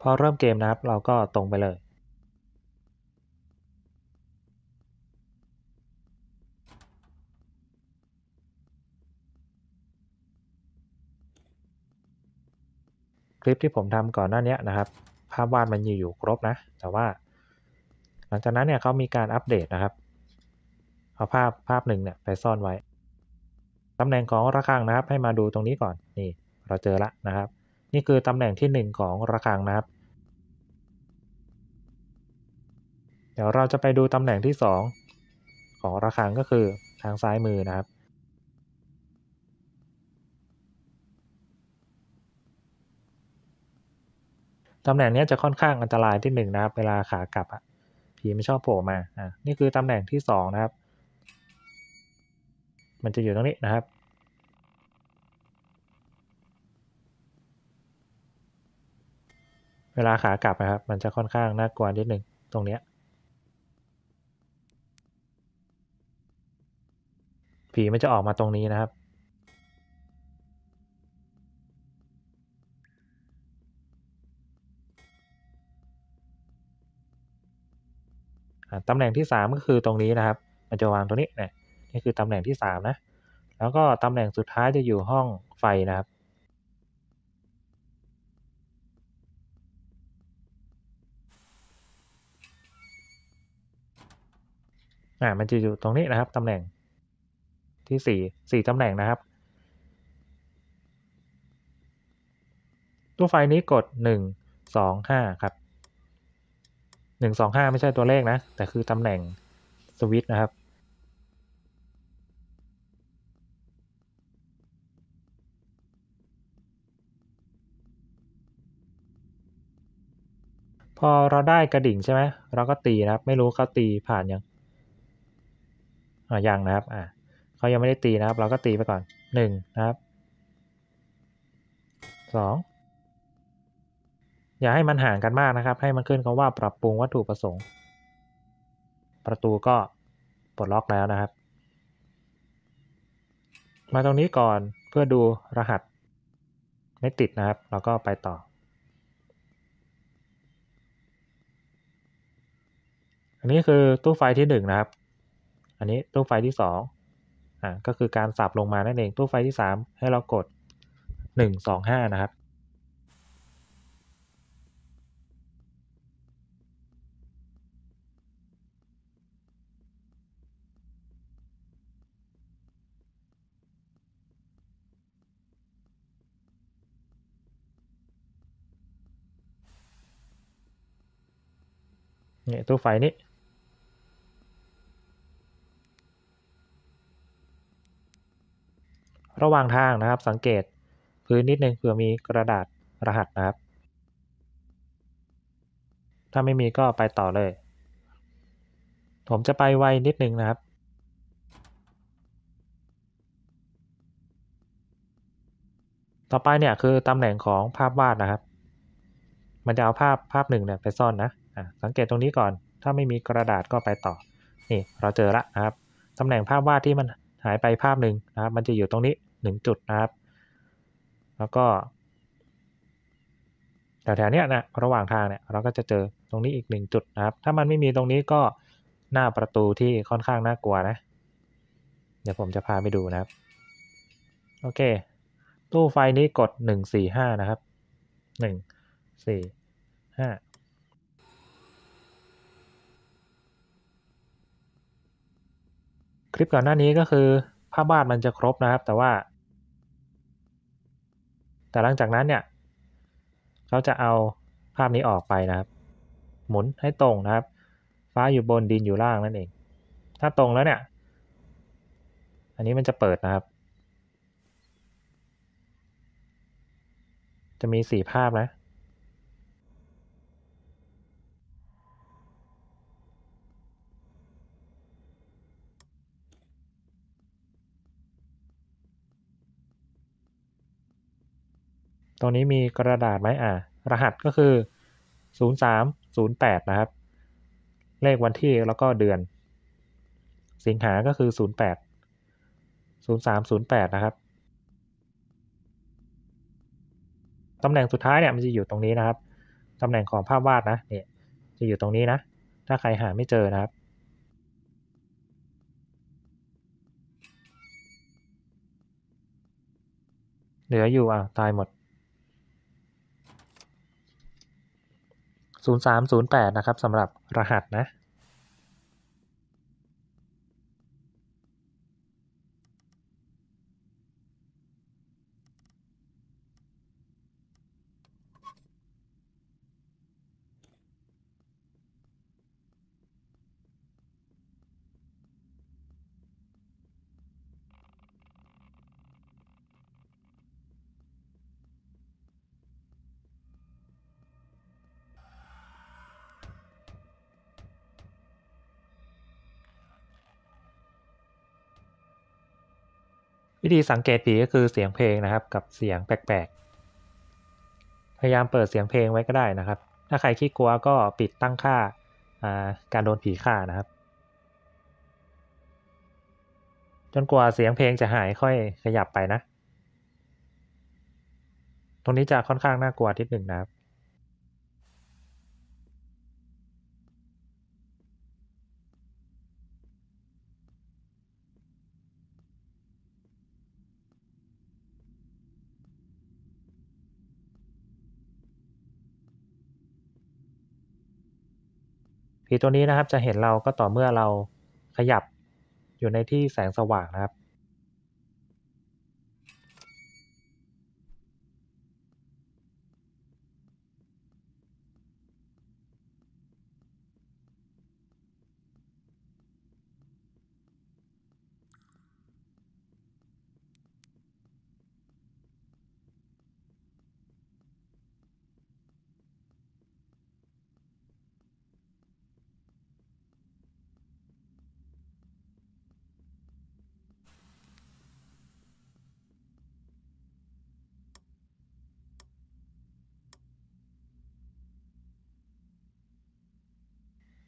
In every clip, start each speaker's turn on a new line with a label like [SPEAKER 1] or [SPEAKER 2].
[SPEAKER 1] พอเริ่มเกมนะครับเราก็ตรงไปเลย คลิปที่ผมทำก่อนหน้านี้นะครับ ภาพวาดมันอยู่ ครบนะ แต่ว่า หลังจากนั้นเนี่ยเขามีการอัปเดตนะครับเอาภาพภาพหนึ่งเนี่ยไปซ่อนไว้ตำแหน่งของระฆังนะครับให้มาดูตรงนี้ก่อนนี่เราเจอละนะครับ นี่คือตำแหน่งที่1ของระฆังนะครับดี๋ยวเราจะไปดูตำแหน่งที่2ของระฆังก็คือทางซ้ายมือนะครับ ตำแหน่งนี้จะค่อนข้างอันตรายที่1นะครับ เวลาขากลับอ่ะผีไม่ชอบโผล่มา อ่านี่คือตำแหน่งที่2นะครับ มันจะอยู่ตรงนี้นะครับ เวลาขากลับนะครับ มันจะค่อนข้างน่ากลัวนิดหนึ่งตรงเนี้ยผีมันจะออกมาตรงนี้นะครับตำแหน่งที่3ก็คือตรงนี้นะครับ มันจะวางตรงนี้นี่นี่คือตำแหน่งที่3นะ แล้วก็ตำแหน่งสุดท้ายจะอยู่ห้องไฟนะครับ อ่า มันจะอยู่ตรงนี้นะครับ ตำแหน่งที่สสี่ี่ตำแหน่งนะครับ ตัวไฟนี้กดหนึ่งงสอห้าครับ หนึ่งงสอห้าไม่ใช่ตัวเลขนะ แต่คือตำแหน่ง สวิตช์นะครับ พอเราได้กระดิ่งใช่ไหมเราก็ตีนะครับ ไม่รู้เขาตีผ่านยังอ่ายังนะครับ อ่าเขายังไม่ได้ตีนะครับ เราก็ตีไปก่อน1นะครับ2อย่าให้มันห่างกันมากนะครับ ให้มันขึ้นคาว่าปรับปรุงวัตถุประสงค์ ประตูก็ปลดล็อกแล้วนะครับ มาตรงนี้ก่อนเพื่อดูรหัสไม่ติดนะครับ เราก็ไปต่อ อันนี้คือตู้ไฟที่1นะครับอันนี้ตู้ไฟที่2อ่าก็คือการสับลงมานั่นเอง ตู้ไฟที่ 3 ให้เรากด 1 2 5 นะครับ เนี่ยตู้ไฟนี้ระหว่างทางนะครับ สังเกตพื้นนิดนึงเผื่อมีกระดาษรหัสนะครับ ถ้าไม่มีก็ไปต่อเลย ผมจะไปไวนิดนึงนะครับ ต่อไปเนี่ยคือตำแหน่งของภาพวาดนะครับ มันจะเอาภาพภาพหนึ่งเนี่ยไปซ่อนนะะสังเกตตรงนี้ก่อน ถ้าไม่มีกระดาษก็ไปต่อ นี่ เราเจอละนะครับตำแหน่งภาพวาดที่มันหายไปภาพหนึ่งนะครับ มันจะอยู่ตรงนี้หนึ่งจุดนะครับ แล้วก็แถวๆนี้นะระหว่างทางเนี่ย เราก็จะเจอตรงนี้อีกหนึ่งจุดนะครับ ถ้ามันไม่มีตรงนี้ก็หน้าประตูที่ค่อนข้างน่ากลัวนะ เดี๋ยวผมจะพาไปดูนะครับ โอเค ตู้ไฟนี้กดหนึ่่งสีห้านะครับหนึ่่งสีห้าคลิปก่อนหน้านี้ก็คือผ้าบาดมันจะครบนะครับ แต่ว่าแต่หลังจากนั้นเนี่ยเขาจะเอาภาพนี้ออกไปนะครับ หมุนให้ตรงนะครับ ฟ้าอยู่บนดินอยู่ล่างนั่นเอง ถ้าตรงแล้วเนี่ย อันนี้มันจะเปิดนะครับ จะมีสี่ภาพนะตรงนี้มีกระดาษไหมอ่ารหัสก็คือ0308นะครับเลขวันที่แล้วก็เดือน สิงหาก็คือ08 0308นะครับตำแหน่งสุดท้ายเนี่ยมันจะอยู่ตรงนี้นะครับตำแหน่งของภาพวาดนะเนี่ยจะอยู่ตรงนี้นะ ถ้าใครหาไม่เจอนะครับเหลืออยู่อ่ะตายหมด0308 นะครับสำหรับรหัสนะวิธีสังเกตผีก็คือเสียงเพลงนะครับ กับเสียงแปลกๆ พยายามเปิดเสียงเพลงไว้ก็ได้นะครับ ถ้าใครขี้กลัวก็ปิดตั้งค่าการโดนผีฆ่านะครับ จนกว่าเสียงเพลงจะหายค่อยขยับไปนะ ตรงนี้จะค่อนข้างน่ากลัวทีหนึ่งนะครับผีตัวนี้นะครับจะเห็นเราก็ต่อเมื่อเราขยับอยู่ในที่แสงสว่างนะครับ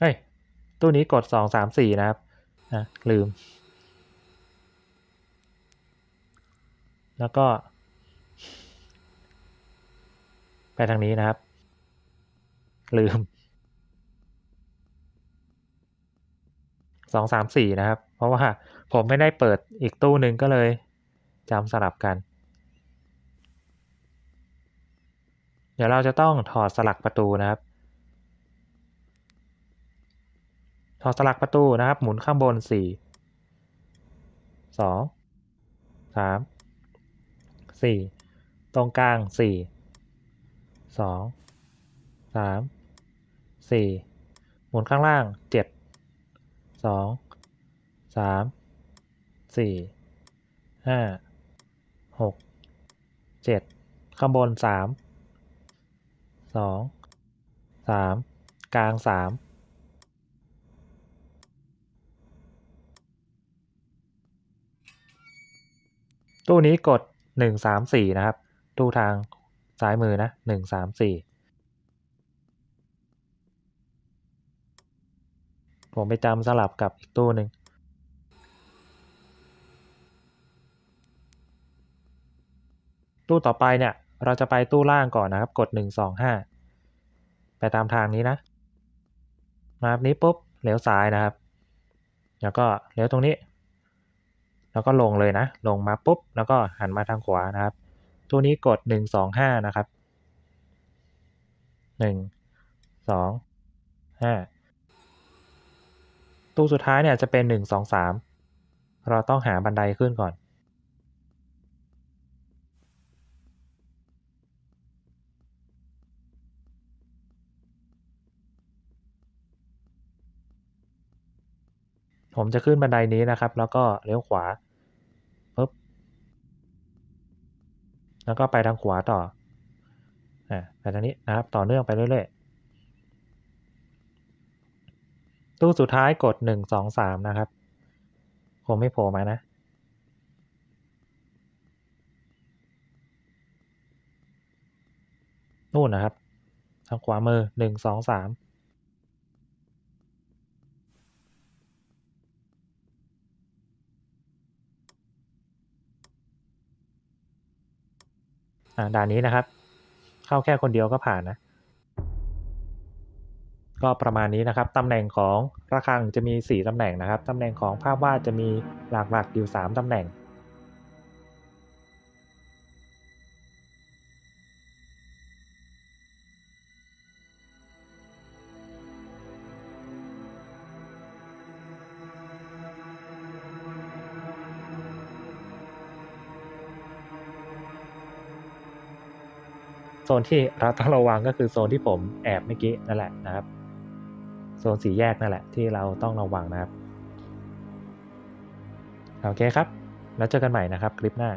[SPEAKER 1] เฮ้ยตู้นี้กดสองสามสี่นะครับนะลืม แล้วก็ ไปทางนี้นะครับ ลืม สองสามสี่นะครับ เพราะว่า ผมไม่ได้เปิดอีกตู้หนึ่งก็เลยจำสลับกัน เดี๋ยวเราจะต้องถอดสลัก ประตูนะครับถอดสลักประตูนะครับ หมุนข้างบนสี่สองสามสี่ตรงกลางสี่สองสามสี่หมุนข้างล่างเจ็ดสองสามสี่ห้าหกเจ็ดข้างบนสามสองสามกลางสามตู้นี้กด 134 นะครับตู้ทางซ้ายมือนะ 134 ผมไปจำสลับกับอีกตู้หนึ่ง ตู้ต่อไปเนี่ย เราจะไปตู้ล่างก่อนนะครับ กด 125 ไปตามทางนี้นะ มาแบบนี้ปุ๊บเลี้ยวซ้ายนะครับ แล้วก็เลี้ยวตรงนี้แล้วก็ลงเลยนะ ลงมาปุ๊บ แล้วก็หันมาทางขวานะครับ ตัวนี้กดหนึ่งงสอห้านะครับหนึ่งงสอห้าตู้สุดท้ายเนี่ยจะเป็นหนึ่งงสอสามเราต้องหาบันไดขึ้นก่อน ผมจะขึ้นบันไดนี้นะครับ แล้วก็เลี้ยวขวาแล้วก็ไปทางขวาต่อ ไปทางนี้นะครับ ต่อเนื่องไปเรื่อยๆ ตู้สุดท้ายกดหนึ่งงสอสามนะครับ คงไม่โผล่มานะ นู่นนะครับ ทางขวามือหนึ่งงสอสามด่านนี้นะครับ เข้าแค่คนเดียวก็ผ่านนะ ก็ประมาณนี้นะครับ ตำแหน่งของระฆังจะมี 4 ตำแหน่งนะครับ ตำแหน่งของภาพวาดจะมีหลักๆอยู่3ตำแหน่งโซนที่เราต้องระวังก็คือโซนที่ผมแอบเมื่อกี้นั่นแหละนะครับ โซนสีแยกนั่นแหละที่เราต้องระวังนะครับ โอเคครับ แล้วเจอกันใหม่นะครับคลิปหน้า